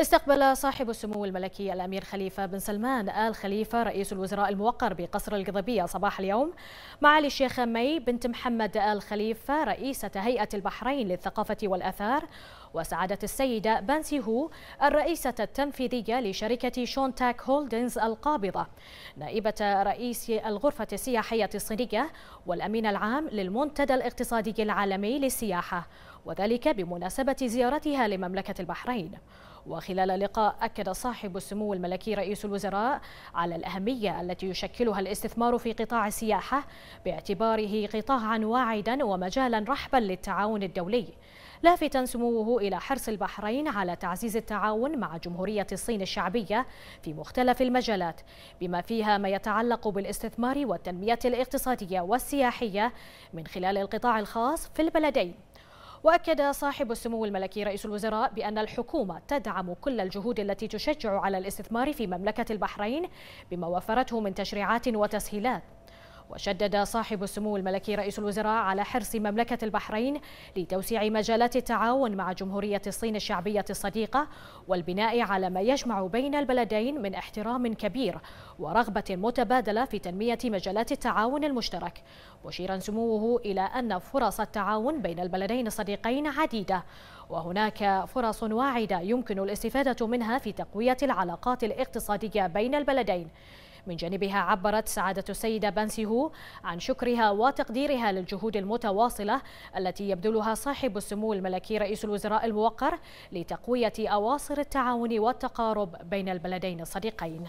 استقبل صاحب السمو الملكي الأمير خليفة بن سلمان آل خليفة رئيس الوزراء الموقر بقصر القضبية صباح اليوم معالي الشيخة مي بنت محمد آل خليفة رئيسة هيئة البحرين للثقافة والأثار وسعادة السيدة بانسي هو الرئيسة التنفيذية لشركة شونتاك هولدنز القابضة نائبة رئيس الغرفة السياحية الصينية والأمين العام للمنتدى الاقتصادي العالمي للسياحة وذلك بمناسبة زيارتها لمملكة البحرين وخلال لقاء أكد صاحب السمو الملكي رئيس الوزراء على الأهمية التي يشكلها الاستثمار في قطاع السياحة باعتباره قطاعا واعدا ومجالا رحبا للتعاون الدولي لافتا سموه إلى حرص البحرين على تعزيز التعاون مع جمهورية الصين الشعبية في مختلف المجالات بما فيها ما يتعلق بالاستثمار والتنمية الاقتصادية والسياحية من خلال القطاع الخاص في البلدين واكد صاحب السمو الملكي رئيس الوزراء بان الحكومه تدعم كل الجهود التي تشجع على الاستثمار في مملكه البحرين بما وفرته من تشريعات وتسهيلات وشدد صاحب السمو الملكي رئيس الوزراء على حرص مملكة البحرين لتوسيع مجالات التعاون مع جمهورية الصين الشعبية الصديقة والبناء على ما يجمع بين البلدين من احترام كبير ورغبة متبادلة في تنمية مجالات التعاون المشترك مشيرا سموه إلى أن فرص التعاون بين البلدين الصديقين عديدة وهناك فرص واعدة يمكن الاستفادة منها في تقوية العلاقات الاقتصادية بين البلدين من جانبها عبرت سعادة السيدة هو عن شكرها وتقديرها للجهود المتواصلة التي يبذلها صاحب السمو الملكي رئيس الوزراء الموقر لتقوية أواصر التعاون والتقارب بين البلدين الصديقين